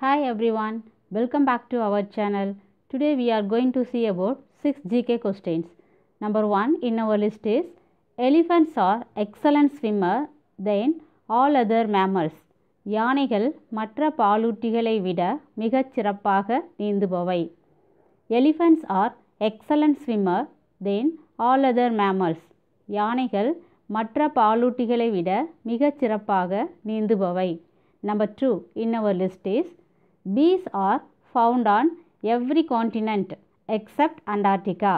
Hi everyone, welcome back to our channel. Today we are going to see about 6 GK questions. Number 1 in our list is Elephants are excellent swimmers than all other mammals. Yanigal matra paluttigalai vida migat chirappaga neendu bavai. Elephants are excellent swimmers than all other mammals. Yanigal matra paluttigalai vida migat chirappaga neendu bavai. Number 2 in our list is bees are found on every continent except Antarctica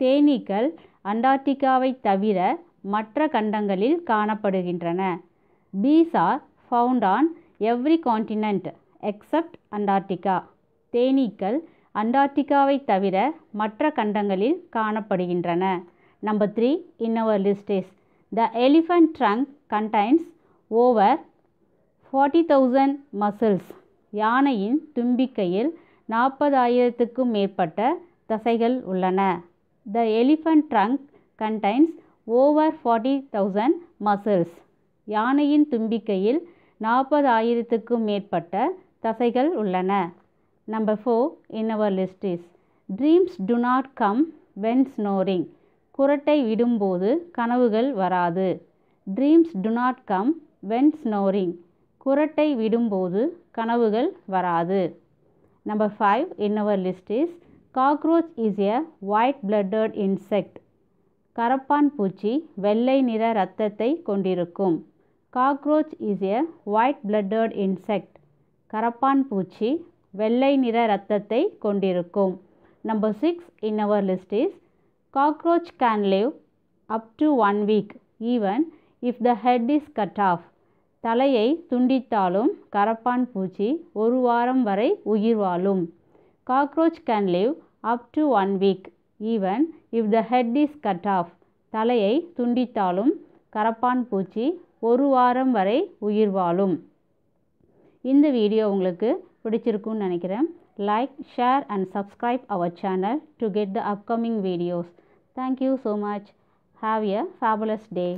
தேனீக்கள் அண்டார்டிகாவை தவிர மற்ற கண்டங்களில் காணப்படுகின்றன bees are found on every continent except Antarctica தேனீக்கள் அண்டார்டிகாவை தவிர மற்ற கண்டங்களில் காணப்படுகின்றன number three in our list is the elephant trunk contains over forty thousand muscles யானையின் தும்பிக்கையில் நாற்பதாயிரத்துக்கும் மேற்பட்ட தசைகள் உள்ளன the elephant trunk contains over forty thousand muscles யானையின் தும்பிக்கையில் நாற்பதாயிரத்துக்கும் மேற்பட்ட தசைகள் உள்ளன number four in our list is dreams do not come when snoring குரட்டை விடும்போது கனவுகள் வராது dreams do not come when snoring குரட்டை விடும்போது கனவுகள் வராது number five in our list is cockroach is a white blooded insect கரப்பான் பூச்சி வெள்ளை நிற இரத்தத்தை கொண்டிருக்கும் cockroach is a white blooded insect கரப்பான் பூச்சி வெள்ளை நிற இரத்தத்தை கொண்டிருக்கும் number six in our list is cockroach can live up to one week even if the head is cut off தலையை துண்டித்தாலும் கரப்பான் பூச்சி ஒரு வாரம் வரை உயிர் வாழும் cockroach can live up to one week even if the head is cut off தலையை துண்டித்தாலும் கரப்பான் பூச்சி ஒரு வாரம் வரை உயிர் வாழும் இந்த வீடியோ உங்களுக்கு பிடிச்சிருக்குன்னு நினைக்கிறேன் like share and subscribe our channel to get the upcoming videos thank you so much have a fabulous day